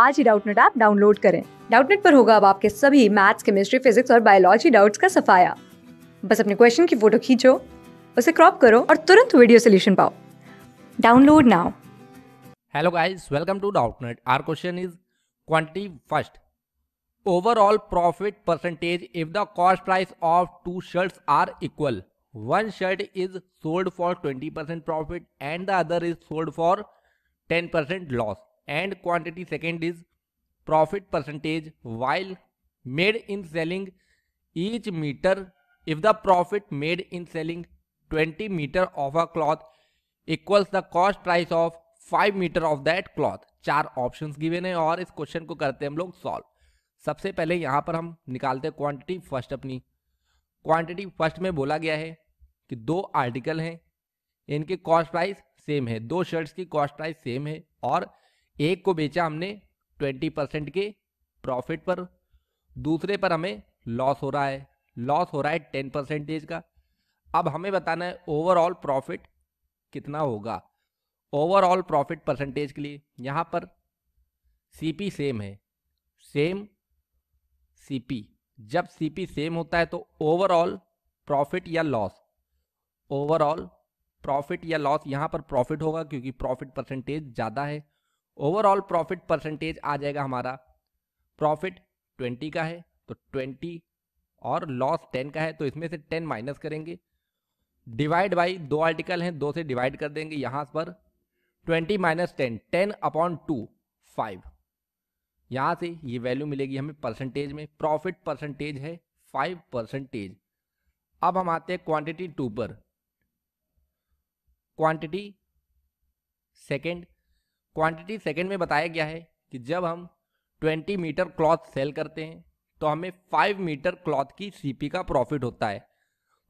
आज ही Doubtnut app download करें डाउटनेट पर होगा अब आपके सभी मैथ्स केमिस्ट्री फिजिक्स और बायोलॉजी डाउट्स का सफाया बस अपने क्वेश्चन की फोटो खींचो उसे क्रॉप करो और तुरंत वीडियो सोल्यूशन पाओ download now hello guys welcome to Doubtnut our question is twenty first overall profit percentage if the cost price of two shirts are equal. One shirt is sold for 20% profit and the other is sold for 10% loss and quantity second is profit percentage while made in selling each metre if the profit made in selling 20 metre of a cloth equals the cost price of 5 metre of that cloth चार option given है और इस question को करते हैं हम लोग solve सबसे पहले यहां पर हम निकालते हैं क्वान्टिटी फर्स्ट अपनी क्वांटिटी फर्स्ट में बोला गया है कि दो आर्टिकल हैं इनके कॉस्ट प्राइस सेम है दो शर्ट्स की कॉस्ट प्राइस सेम है और एक को बेचा हमने ट्वेंटी परसेंट के प्रॉफिट पर दूसरे पर हमें लॉस हो रहा है लॉस हो रहा है टेन परसेंटेज का अब हमें बताना है ओवरऑल प्रॉफिट कितना होगा ओवरऑल प्रॉफिट परसेंटेज के लिए यहाँ पर सी सेम है सेम सी जब सी सेम होता है तो ओवरऑल प्रॉफिट या लॉस ओवरऑल प्रॉफिट या लॉस यहाँ पर प्रॉफिट होगा क्योंकि प्रॉफिट परसेंटेज ज़्यादा है ओवरऑल प्रॉफिट परसेंटेज आ जाएगा हमारा प्रॉफिट ट्वेंटी का है तो ट्वेंटी और लॉस टेन का है तो इसमें से टेन माइनस करेंगे डिवाइड बाई दो आर्टिकल हैं दो से डिवाइड कर देंगे यहाँ पर twenty minus ten ten upon two five यहाँ से ये वैल्यू मिलेगी हमें परसेंटेज में प्रॉफिट परसेंटेज है फाइव परसेंटेज अब हम आते हैं क्वांटिटी टू पर क्वांटिटी सेकेंड क्वांटिटी सेकंड में बताया गया है कि जब हम 20 मीटर क्लॉथ सेल करते हैं तो हमें 5 मीटर क्लॉथ की सीपी का प्रॉफिट होता है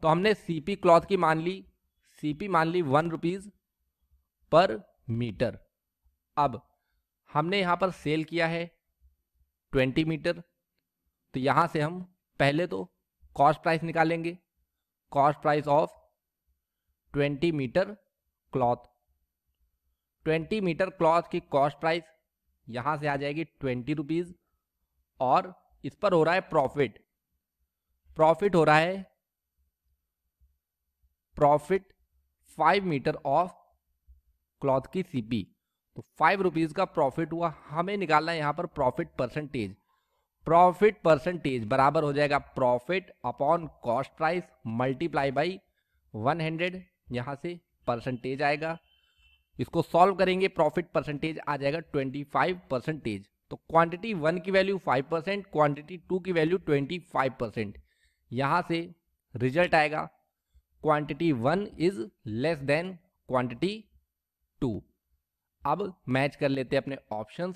तो हमने सीपी क्लॉथ की मान ली सीपी मान ली वन रुपीज़ पर मीटर अब हमने यहाँ पर सेल किया है 20 मीटर तो यहाँ से हम पहले तो कॉस्ट प्राइस निकालेंगे cost price of 20 metre cloth twenty metre cloth की कॉस्ट प्राइस यहाँ से आ जाएगी ट्वेंटी रुपीज़ और इस पर हो रहा है प्रॉफिट प्रॉफिट हो रहा है profit five metre of cloth की सीपी तो फाइव रुपीज़ का प्रॉफिट हुआ हमें निकालना है यहाँ पर प्रॉफिट परसेंटेज प्रॉफिट परसेंटेज बराबर हो जाएगा profit upon cost price multiply by one hundred यहाँ से परसेंटेज आएगा इसको सॉल्व करेंगे प्रॉफिट परसेंटेज आ जाएगा ट्वेंटी फाइव परसेंटेज तो क्वांटिटी वन की value five percent quantity two की वैल्यू ट्वेंटी फाइव परसेंट यहाँ से रिजल्ट आएगा quantity one is less than quantity two अब मैच कर लेते हैं अपने option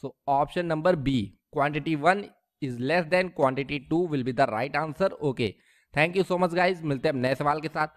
so option number B quantity one is less than quantity two will be the right answer okay thank you so much guys मिलते हैं अब नए सवाल के साथ